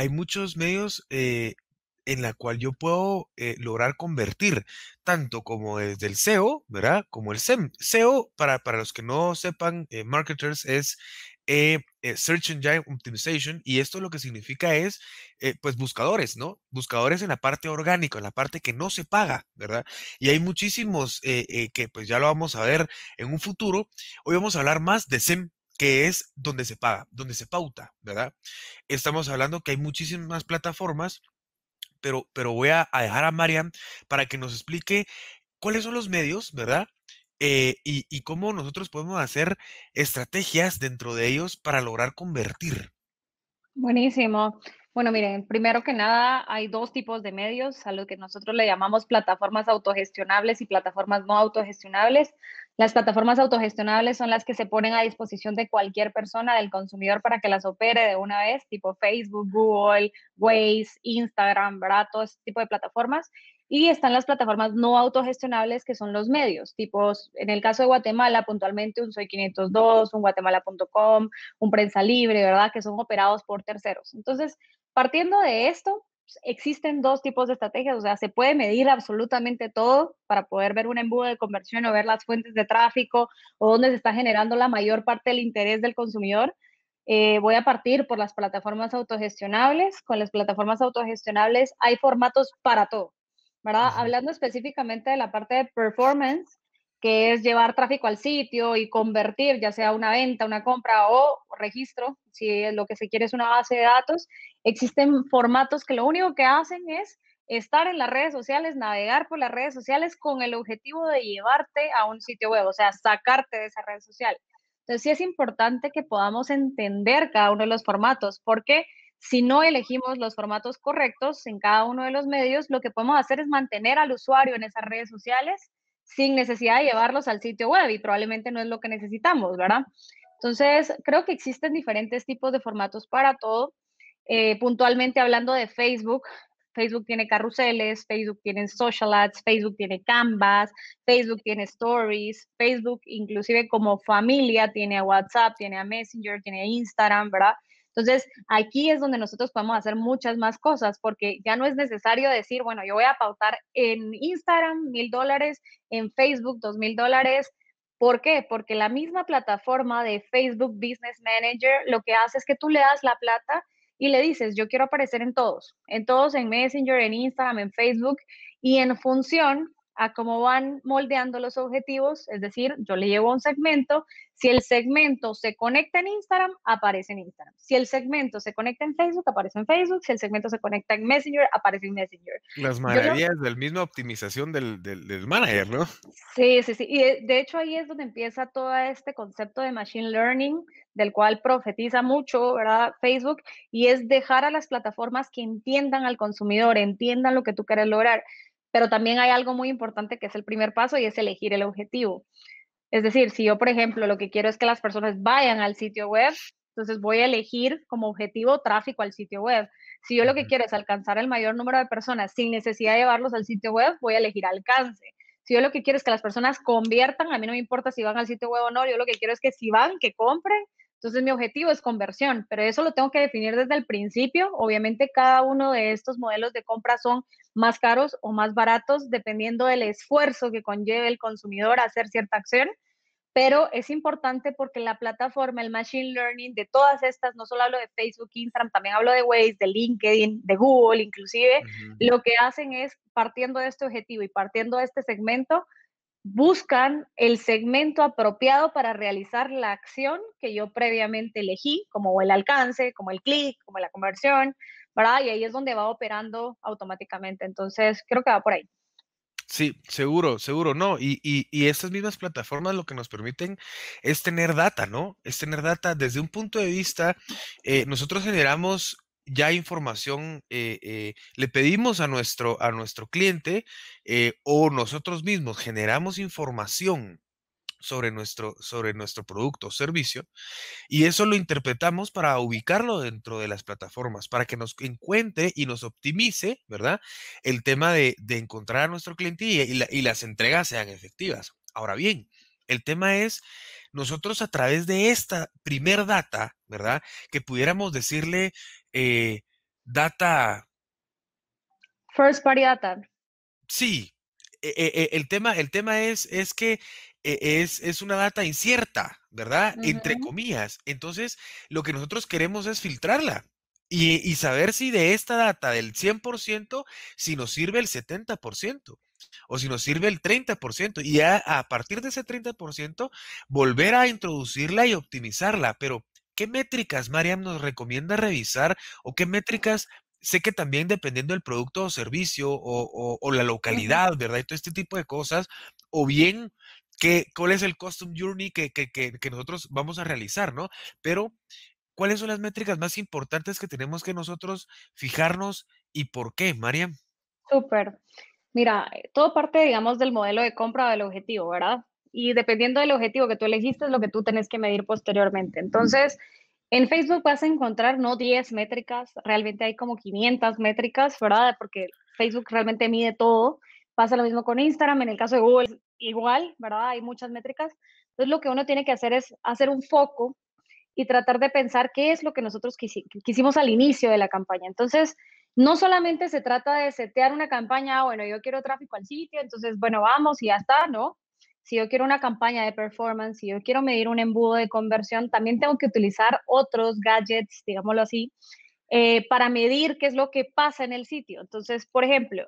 hay muchos medios eh, en la cual yo puedo eh, lograr convertir, tanto como desde el SEO, ¿verdad? Como el SEM. SEO, para, los que no sepan, eh, marketers es Search Engine Optimization y esto lo que significa es, pues, buscadores, ¿no? Buscadores en la parte orgánica, en la parte que no se paga, ¿verdad? Y hay muchísimos que, pues, ya lo vamos a ver en un futuro. Hoy vamos a hablar más de SEM, que es donde se paga, donde se pauta, ¿verdad? Estamos hablando que hay muchísimas plataformas, pero, pero voy a, dejar a Marian para que nos explique cuáles son los medios, ¿verdad? Eh, y, y, cómo nosotros podemos hacer estrategias dentro de ellos para lograr convertir. Buenísimo. Bueno, miren, primero que nada, hay dos tipos de medios, a lo que nosotros le llamamos plataformas autogestionables y plataformas no autogestionables. Las plataformas autogestionables son las que se ponen a disposición de cualquier persona, del consumidor, para que las opere de una vez, tipo Facebook, Google, Waze, Instagram, ¿verdad? Todo ese tipo de plataformas. Y están las plataformas no autogestionables, que son los medios, tipos, en el caso de Guatemala, puntualmente un Soy 502, un guatemala.com, un Prensa Libre, ¿verdad? Que son operados por terceros. Entonces, partiendo de esto, existen dos tipos de estrategias, o sea, se puede medir absolutamente todo para poder ver un embudo de conversión o ver las fuentes de tráfico o dónde se está generando la mayor parte del interés del consumidor. Eh, voy a partir por las plataformas autogestionables. Con las plataformas autogestionables hay formatos para todo, ¿verdad? Hablando específicamente de la parte de performance, que es llevar tráfico al sitio y convertir, ya sea una venta, una compra o registro, si lo que se quiere es una base de datos, existen formatos que lo único que hacen es estar en las redes sociales, navegar por las redes sociales con el objetivo de llevarte a un sitio web, o sea, sacarte de esa red social. Entonces sí es importante que podamos entender cada uno de los formatos, porque si no elegimos los formatos correctos en cada uno de los medios, lo que podemos hacer es mantener al usuario en esas redes sociales sin necesidad de llevarlos al sitio web y probablemente no es lo que necesitamos, ¿verdad? Entonces, creo que existen diferentes tipos de formatos para todo. Eh, puntualmente hablando de Facebook, Facebook tiene carruseles, Facebook tiene social ads, Facebook tiene canvas, Facebook tiene stories, Facebook inclusive como familia tiene a WhatsApp, tiene a Messenger, tiene a Instagram, ¿verdad? Entonces, aquí es donde nosotros podemos hacer muchas más cosas, porque ya no es necesario decir, bueno, yo voy a pautar en Instagram mil dólares, en Facebook dos mil dólares. ¿Por qué? Porque la misma plataforma de Facebook Business Manager lo que hace es que tú le das la plata y le dices, yo quiero aparecer en todos, en todos, en Messenger, en Instagram, en Facebook, y en función a cómo van moldeando los objetivos, es decir, yo le llevo un segmento, si el segmento se conecta en Instagram, aparece en Instagram, si el segmento se conecta en Facebook, aparece en Facebook, si el segmento se conecta en Messenger, aparece en Messenger. Las maravillas del mismo optimización del, del, manager, ¿no? Sí, sí, sí, y de, de hecho ahí es donde empieza todo este concepto de Machine Learning, del cual profetiza mucho, ¿verdad? Facebook, y es dejar a las plataformas que entiendan al consumidor, entiendan lo que tú quieres lograr. Pero también hay algo muy importante que es el primer paso y es elegir el objetivo. Es decir, si yo, por ejemplo, lo que quiero es que las personas vayan al sitio web, entonces voy a elegir como objetivo tráfico al sitio web. Si yo lo que quiero es alcanzar el mayor número de personas sin necesidad de llevarlos al sitio web, voy a elegir alcance. Si yo lo que quiero es que las personas conviertan, a mí no me importa si van al sitio web o no, yo lo que quiero es que si van, que compren, entonces mi objetivo es conversión, pero eso lo tengo que definir desde el principio. Obviamente cada uno de estos modelos de compra son más caros o más baratos dependiendo del esfuerzo que conlleve el consumidor a hacer cierta acción, pero es importante porque la plataforma, el machine learning de todas estas, no solo hablo de Facebook, Instagram, también hablo de Waze, de LinkedIn, de Google inclusive, lo que hacen es partiendo de este objetivo y partiendo de este segmento, buscan el segmento apropiado para realizar la acción que yo previamente elegí, como el alcance, como el clic, como la conversión, ¿verdad? Y ahí es donde va operando automáticamente. Entonces, creo que va por ahí. Sí, seguro, seguro, ¿no? Y, estas mismas plataformas lo que nos permiten es tener data, ¿no? Es tener data desde un punto de vista, eh, nosotros generamos ya información, eh, eh, le pedimos a nuestro, a nuestro cliente eh, o nosotros mismos generamos información sobre nuestro, sobre nuestro producto o servicio y eso lo interpretamos para ubicarlo dentro de las plataformas, para que nos encuentre y nos optimice, ¿verdad? El tema de, encontrar a nuestro cliente y las entregas sean efectivas. Ahora bien, el tema es nosotros a través de esta primer data, ¿verdad? Que pudiéramos decirle eh, data. First party data. Sí. E, e, e, el, tema, el tema es, es que es, una data incierta, ¿verdad? Entre comillas. Entonces, lo que nosotros queremos es filtrarla. Y, y saber si de esta data del 100%, si nos sirve el 70% o si nos sirve el 30%, y a, partir de ese 30% volver a introducirla y optimizarla. Pero, ¿qué métricas, Mariam, nos recomienda revisar o qué métricas sé que también dependiendo del producto o servicio o, la localidad, ¿verdad? Y todo este tipo de cosas, o bien qué cuál es el custom journey que, que, nosotros vamos a realizar, ¿no? Pero, ¿cuáles son las métricas más importantes que tenemos que nosotros fijarnos y por qué, Mariam? Súper. Mira, eh, todo parte, digamos, del modelo de compra del objetivo, ¿verdad? Y dependiendo del objetivo que tú elegiste, es lo que tú tenés que medir posteriormente. Entonces, en Facebook vas a encontrar no 10 métricas, realmente hay como 500 métricas, ¿verdad? Porque Facebook realmente mide todo. Pasa lo mismo con Instagram, en el caso de Google, igual, ¿verdad? Hay muchas métricas. Entonces, lo que uno tiene que hacer es hacer un foco y tratar de pensar qué es lo que nosotros quisimos al inicio de la campaña. Entonces, no solamente se trata de setear una campaña, ah, bueno, yo quiero tráfico al sitio, entonces, bueno, vamos y ya está, ¿no? Si yo quiero una campaña de performance, si yo quiero medir un embudo de conversión, también tengo que utilizar otros gadgets, digámoslo así, eh, para medir qué es lo que pasa en el sitio. Entonces, por ejemplo,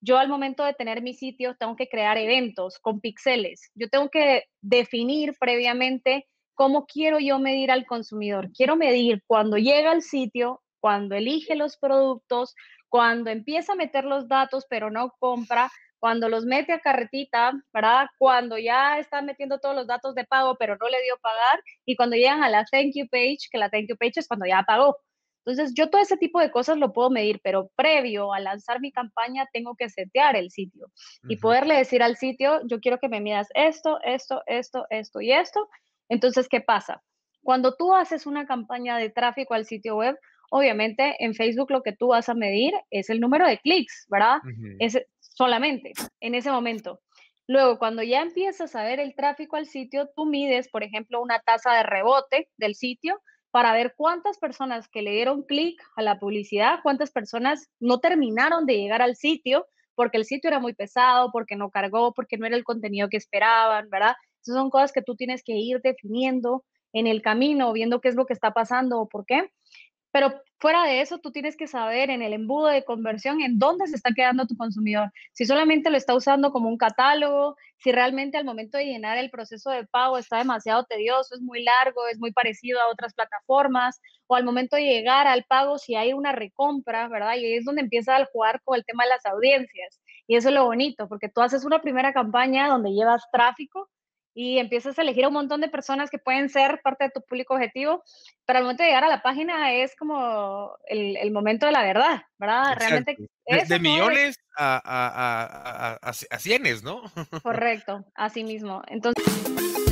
yo al momento de tener mi sitio, tengo que crear eventos con píxeles. Yo tengo que definir previamente cómo quiero yo medir al consumidor. Quiero medir cuando llega al sitio cuando elige los productos, cuando empieza a meter los datos pero no compra, cuando los mete a carretita, ¿verdad? Cuando ya está metiendo todos los datos de pago pero no le dio pagar y cuando llegan a la thank you page, que la thank you page es cuando ya pagó. Entonces, yo todo ese tipo de cosas lo puedo medir, pero previo a lanzar mi campaña tengo que setear el sitio y poderle decir al sitio, yo quiero que me midas esto, esto, esto, esto y esto. Entonces, ¿qué pasa? Cuando tú haces una campaña de tráfico al sitio web, obviamente en Facebook lo que tú vas a medir es el número de clics, ¿verdad? es solamente en ese momento. Luego, cuando ya empiezas a ver el tráfico al sitio, tú mides, por ejemplo, una tasa de rebote del sitio para ver cuántas personas que le dieron clic a la publicidad, cuántas personas no terminaron de llegar al sitio porque el sitio era muy pesado, porque no cargó, porque no era el contenido que esperaban, ¿verdad? Esas son cosas que tú tienes que ir definiendo en el camino, viendo qué es lo que está pasando o por qué. Pero fuera de eso, tú tienes que saber en el embudo de conversión en dónde se está quedando tu consumidor. Si solamente lo está usando como un catálogo, si realmente al momento de llenar el proceso de pago está demasiado tedioso, es muy largo, es muy parecido a otras plataformas, o al momento de llegar al pago si hay una recompra, ¿verdad? Y ahí es donde empieza a jugar con el tema de las audiencias. Y eso es lo bonito, porque tú haces una primera campaña donde llevas tráfico, y empiezas a elegir a un montón de personas que pueden ser parte de tu público objetivo, pero al momento de llegar a la página es como el, momento de la verdad, ¿verdad? Realmente es... de millones A, a, a, a, a cienes, ¿no? Correcto, así mismo. Entonces...